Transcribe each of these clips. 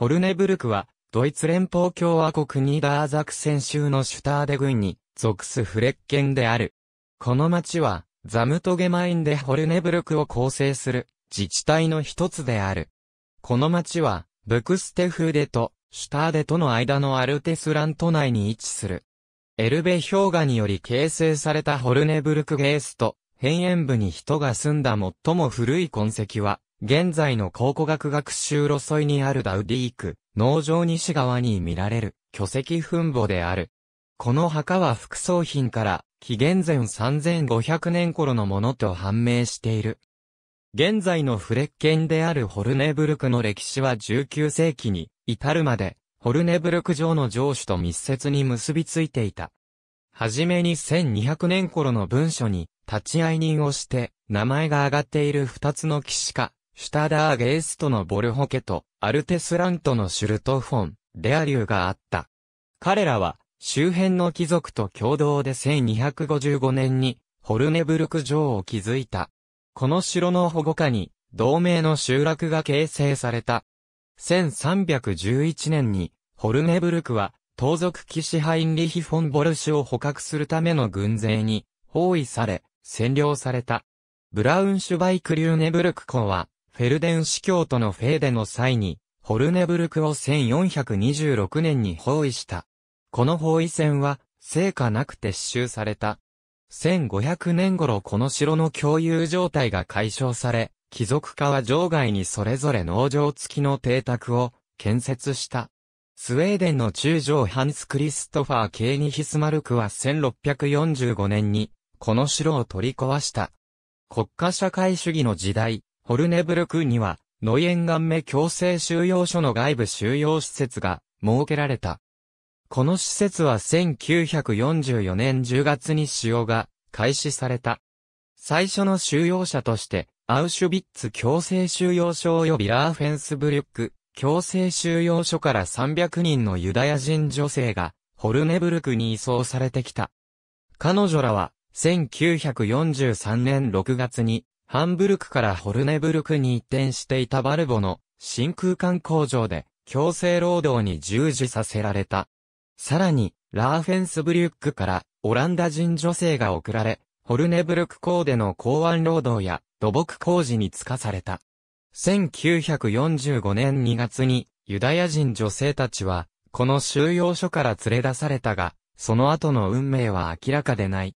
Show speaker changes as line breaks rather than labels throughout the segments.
ホルネブルクは、ドイツ連邦共和国ニーダーザクセン州のシュターデ郡に属すフレッケンである。この町は、ザムトゲマインでホルネブルクを構成する自治体の一つである。この町は、ブクステフーデとシュターデとの間のアルテスラント内に位置する。エルベ氷河により形成されたホルネブルクゲースト、辺縁部に人が住んだ最も古い痕跡は、現在の考古学学習路沿いにあるダウディーク、農場西側に見られる巨石墳墓である。この墓は副葬品から紀元前3500年頃のものと判明している。現在のフレッケンであるホルネブルクの歴史は19世紀に至るまで、ホルネブルク城の城主と密接に結びついていた。はじめに1200年頃の文書に立ち会い人をして名前が挙がっている二つの騎士かシュタダーゲーストのボルホケと、アルテスラントのシュルトフォン、レアリューがあった。彼らは、周辺の貴族と共同で1255年に、ホルネブルク城を築いた。この城の保護下に、同盟の集落が形成された。1311年に、ホルネブルクは、盗賊騎士ハインリヒ・フォン・ボルシを捕獲するための軍勢に、包囲され、占領された。ブラウンシュバイク・リューネブルク公は、フェルデン司教とのフェーデの際に、ホルネブルクを1426年に包囲した。この包囲戦は、成果なく撤収された。1500年頃この城の共有状態が解消され、貴族家は場外にそれぞれ農場付きの邸宅を建設した。スウェーデンの中将ハンス・クリストファー・ケーニヒスマルクは1645年にこの城を取り壊した。国家社会主義の時代、ホルネブルクには、ノイエンガンメ強制収容所の外部収容施設が設けられた。この施設は1944年10月に使用が開始された。最初の収容者として、アウシュビッツ強制収容所及びラーフェンスブリュック強制収容所から300人のユダヤ人女性がホルネブルクに移送されてきた。彼女らは1943年6月にハンブルクからホルネブルクに移転していたバルボの真空管工場で強制労働に従事させられた。さらに、ラーフェンスブリュックからオランダ人女性が送られ、ホルネブルク港での港湾労働や土木工事に就かされた。1945年2月にユダヤ人女性たちはこの収容所から連れ出されたが、その後の運命は明らかでない。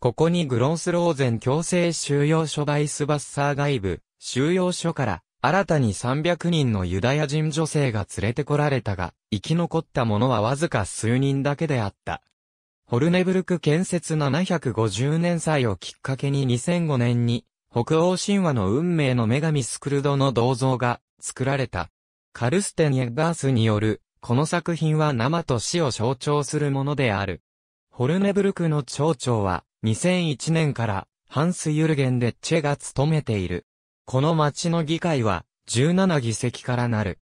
ここにグロンスローゼン強制収容所バイスバッサー外部、収容所から新たに300人のユダヤ人女性が連れてこられたが、生き残った者はわずか数人だけであった。ホルネブルク建設750年祭をきっかけに2005年に、北欧神話の運命の女神スクルドの銅像が作られた。カルステン・エッバースによる、この作品は生と死を象徴するものである。ホルネブルクの町長は、2001年からハンス・ユルゲン・レッチェが務めている。この町の議会は17議席からなる。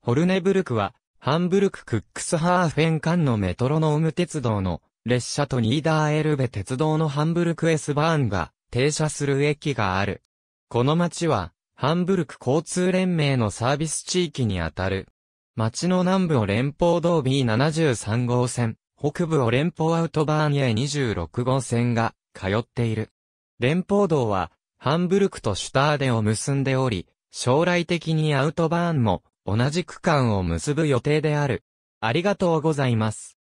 ホルネブルクはハンブルク・クックスハーフェン間のメトロノーム鉄道の列車とニーダーエルベ鉄道のハンブルク・エスバーンが停車する駅がある。この町はハンブルク交通連盟のサービス地域にあたる。町の南部を連邦道 B73 号線、北部を連邦アウトバーンへ2 6号線が通っている。連邦道は、ハンブルクとシュターデを結んでおり、将来的にアウトバーンも同じ区間を結ぶ予定である。ありがとうございます。